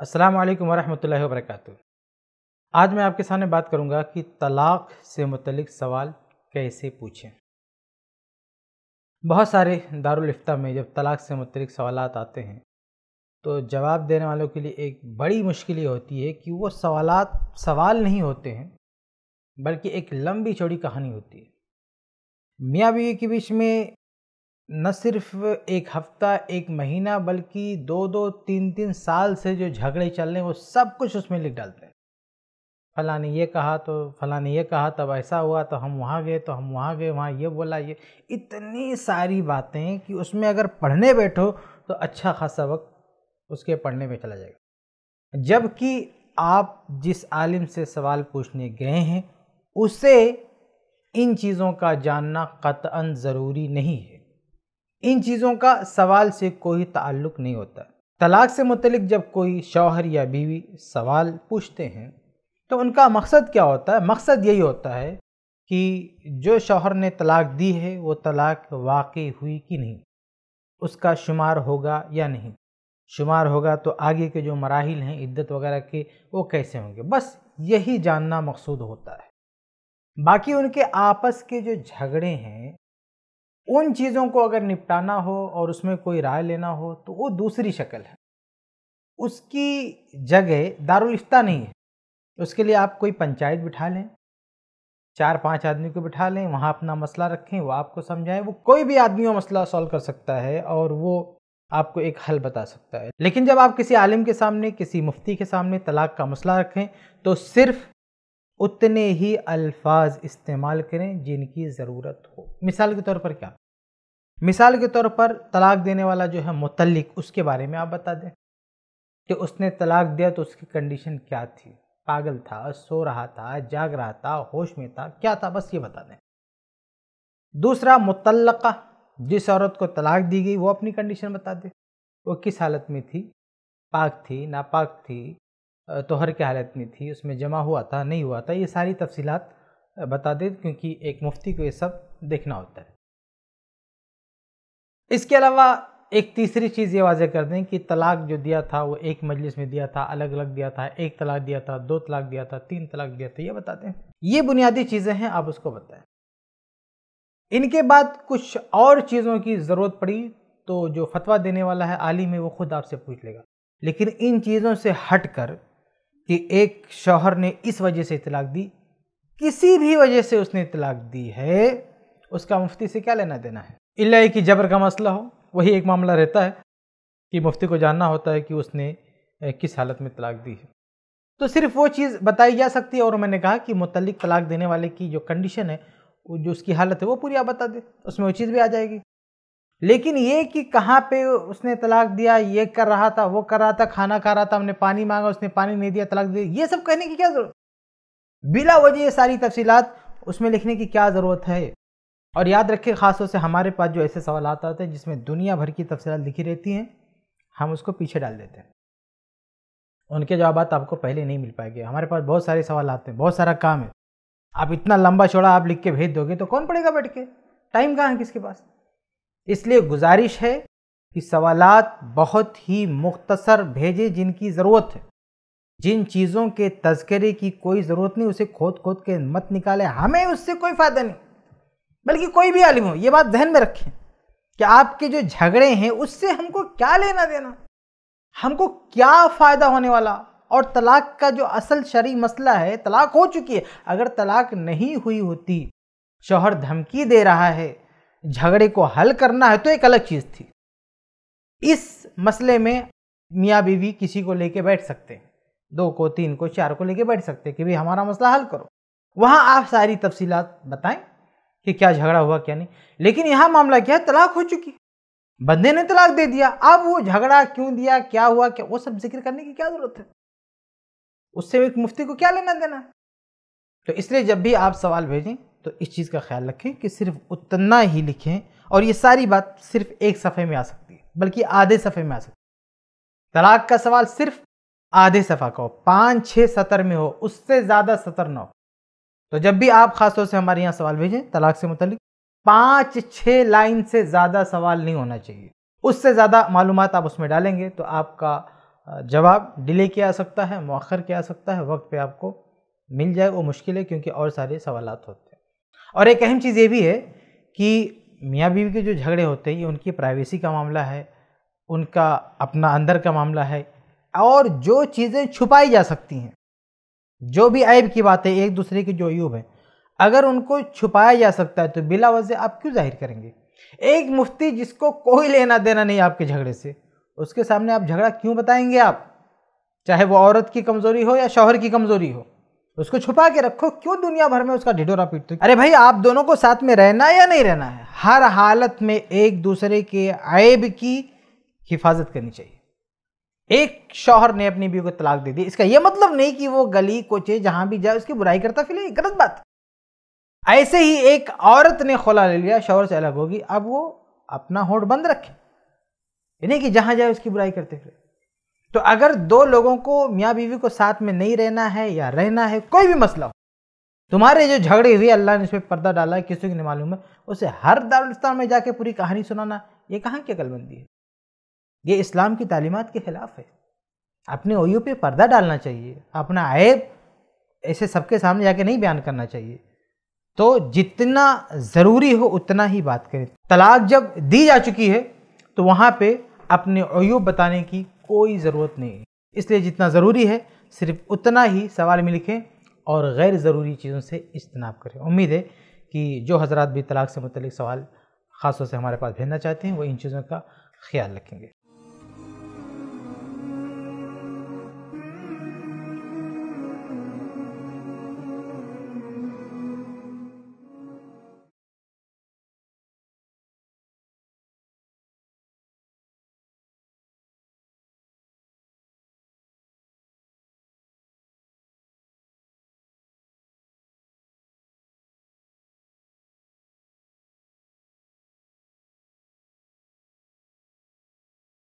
अस्सलाम वालेकुम वरहमतुल्लाहि वबरकatuh आज मैं आपके सामने बात करूंगा कि तलाक से मुतलिक सवाल कैसे पूछें बहुत सारे दारुलफ्ता में जब तलाक से मुतलिक सवाल आते हैं तो जवाब देने वालों के लिए एक बड़ी मुश्किल ये होती है कि वो सवाल सवाल नहीं होते हैं बल्कि एक लंबी चौड़ी कहानी होती है मियाँ बीवी के बीच में न सिर्फ एक हफ्ता एक महीना बल्कि दो दो तीन तीन साल से जो झगड़े चल रहे हैं वो सब कुछ उसमें लिख डालते हैं फला ने ये कहा तो फला ने ये कहा तब ऐसा हुआ तो हम वहाँ गए तो हम वहाँ गए वहाँ ये बोला ये इतनी सारी बातें कि उसमें अगर पढ़ने बैठो तो अच्छा खासा वक्त उसके पढ़ने में चला जाएगा जबकि आप जिस आलिम से सवाल पूछने गए हैं उसे इन चीज़ों का जानना कतअन ज़रूरी नहीं है इन चीज़ों का सवाल से कोई ताल्लुक नहीं होता तलाक से मुतलिक जब कोई शौहर या बीवी सवाल पूछते हैं तो उनका मकसद क्या होता है मकसद यही होता है कि जो शौहर ने तलाक दी है वो तलाक वाकई हुई कि नहीं उसका शुमार होगा या नहीं शुमार होगा तो आगे के जो मराहल हैं इद्दत वगैरह के वो कैसे होंगे बस यही जानना मकसूद होता है बाकी उनके आपस के जो झगड़े हैं उन चीज़ों को अगर निपटाना हो और उसमें कोई राय लेना हो तो वो दूसरी शक्ल है उसकी जगह दारुल इफ्ता नहीं है उसके लिए आप कोई पंचायत बिठा लें चार पांच आदमी को बिठा लें वहाँ अपना मसला रखें वो आपको समझाएं वो कोई भी आदमी वो मसला सॉल्व कर सकता है और वो आपको एक हल बता सकता है लेकिन जब आप किसी आलिम के सामने किसी मुफ्ती के सामने तलाक का मसला रखें तो सिर्फ उतने ही अल्फाज इस्तेमाल करें जिनकी ज़रूरत हो मिसाल के तौर पर क्या मिसाल के तौर पर तलाक देने वाला जो है मुतलक उसके बारे में आप बता दें कि उसने तलाक दिया तो उसकी कंडीशन क्या थी पागल था सो रहा था जाग रहा था होश में था क्या था बस ये बता दें दूसरा मुतलका जिस औरत को तलाक दी गई वो अपनी कंडीशन बता दे वो किस हालत में थी पाक थी नापाक थी तोहर की हालत में थी उसमें जमा हुआ था नहीं हुआ था ये सारी तफसीलात बता दें क्योंकि एक मुफ्ती को ये सब देखना होता है इसके अलावा एक तीसरी चीज़ ये वाजह कर दें कि तलाक जो दिया था वो एक मजलिस में दिया था अलग अलग दिया था एक तलाक दिया था दो तलाक दिया था तीन तलाक दिया था ये बता दें ये बुनियादी चीज़ें हैं आप उसको बताएं इनके बाद कुछ और चीज़ों की ज़रूरत पड़ी तो जो फतवा देने वाला है आलिम है वो खुद आपसे पूछ लेगा लेकिन इन चीज़ों से हट कर कि एक शौहर ने इस वजह से इतलाक दी किसी भी वजह से उसने इतलाक दी है उसका मुफ्ती से क्या लेना देना है इलाई की जबर का मसला हो वही एक मामला रहता है कि मुफ्ती को जानना होता है कि उसने किस हालत में तलाक दी है तो सिर्फ वो चीज़ बताई जा सकती है और मैंने कहा कि मुतलिक तलाक देने वाले की जो कंडीशन है जो उसकी हालत है वो पूरी आप बता दें उसमें वो चीज़ भी आ जाएगी लेकिन ये कि कहाँ पे उसने तलाक दिया ये कर रहा था वो कर रहा था खाना खा रहा था हमने पानी मांगा उसने पानी नहीं दिया तलाक दिया ये सब कहने की क्या ज़रूरत बिला वजह ये सारी तफसीलात उसमें लिखने की क्या ज़रूरत है और याद रखें ख़ासतौर से हमारे पास जो ऐसे सवाल आते हैं जिसमें दुनिया भर की तफसीत लिखी रहती हैं हम उसको पीछे डाल देते हैं उनके जवाब आपको पहले नहीं मिल पाएंगे हमारे पास बहुत सारे सवाल आते हैं बहुत सारा काम है आप इतना लंबा चौड़ा आप लिख के भेज दोगे तो कौन पड़ेगा बैठ के टाइम कहाँ है किसके पास इसलिए गुजारिश है कि सवालात बहुत ही मुख्तसर भेजें जिनकी ज़रूरत है जिन चीज़ों के तस्करे की कोई ज़रूरत नहीं उसे खोद खोद के मत निकाले हमें उससे कोई फ़ायदा नहीं बल्कि कोई भी आलिम हो ये बात जहन में रखें कि आपके जो झगड़े हैं उससे हमको क्या लेना देना हमको क्या फ़ायदा होने वाला और तलाक का जो असल शरी मसला है तलाक हो चुकी है अगर तलाक नहीं हुई होती शोहर धमकी दे रहा है झगड़े को हल करना है तो एक अलग चीज़ थी इस मसले में मियाँ बीवी किसी को लेके बैठ सकते हैं दो को तीन को चार को लेके बैठ सकते हैं कि भाई हमारा मसला हल करो वहाँ आप सारी तफसीलात बताएं कि क्या झगड़ा हुआ क्या नहीं लेकिन यहाँ मामला क्या है तलाक हो चुकी बंदे ने तलाक दे दिया अब वो झगड़ा क्यों दिया क्या हुआ क्या वो सब जिक्र करने की क्या ज़रूरत है उससे एक मुफ्ती को क्या लेना देना तो इसलिए जब भी आप सवाल भेजें तो इस चीज़ का ख्याल रखें कि सिर्फ उतना ही लिखें और ये सारी बात सिर्फ एक सफ़े में आ सकती है बल्कि आधे सफ़े में आ सकती है तलाक का सवाल सिर्फ आधे सफ़ा का हो पाँच छः सतर में हो उससे ज़्यादा सतर ना हो तो जब भी आप ख़ासतौर से हमारे यहाँ सवाल भेजें तलाक से मुतल पाँच छः लाइन से ज़्यादा सवाल नहीं होना चाहिए उससे ज़्यादा मालूम आप उसमें डालेंगे तो आपका जवाब डिले किया आ सकता है मौखर किया आ सकता है वक्त पे आपको मिल जाए वो मुश्किल है क्योंकि और सारे सवाल होते हैं और एक अहम चीज़ ये भी है कि मियाँ बीवी के जो झगड़े होते हैं ये उनकी प्राइवेसी का मामला है उनका अपना अंदर का मामला है और जो चीज़ें छुपाई जा सकती हैं जो भी ऐब की बातें एक दूसरे के जो अयूब हैं अगर उनको छुपाया जा सकता है तो बिला वजह आप क्यों जाहिर करेंगे एक मुफ्ती जिसको कोई लेना देना नहीं आपके झगड़े से उसके सामने आप झगड़ा क्यों बताएंगे आप चाहे वो औरत की कमज़ोरी हो या शौहर की कमज़ोरी हो उसको छुपा के रखो क्यों दुनिया भर में उसका ढिडोरा पीटते अरे भाई आप दोनों को साथ में रहना या नहीं रहना है हर हालत में एक दूसरे के ऐब की हिफाजत करनी चाहिए एक शौहर ने अपनी बीवी को तलाक दे दी इसका यह मतलब नहीं कि वो गली कोचे जहां भी जाए उसकी बुराई करता फिर गलत बात ऐसे ही एक औरत ने खोला ले लिया शौहर से अलग होगी अब वो अपना होट बंद रखे यानी कि जहां जाए उसकी बुराई करते फिर तो अगर दो लोगों को मियाँ बीवी को साथ में नहीं रहना है या रहना है कोई भी मसला हो तुम्हारे जो झगड़े हुए अल्लाह ने उस पर पर्दा डाला है किसी को नहीं मालूम है उसे हर दारुलस्तान में जाके पूरी कहानी सुनाना ये कहाँ की अकलमंदी है ये इस्लाम की तालीमत के ख़िलाफ़ है अपने ओयू पे पर्दा डालना चाहिए अपना ऐब ऐसे सबके सामने जाके नहीं बयान करना चाहिए तो जितना ज़रूरी हो उतना ही बात करें तलाक जब दी जा चुकी है तो वहाँ पे अपने अयूब बताने की कोई ज़रूरत नहीं इसलिए जितना ज़रूरी है सिर्फ उतना ही सवाल में लिखें और गैर ज़रूरी चीज़ों से इज्तनाब करें उम्मीद है कि जो हजरात भी तलाक से मतलब सवाल ख़ास से हमारे पास भेजना चाहते हैं वो इन चीज़ों का ख्याल रखेंगे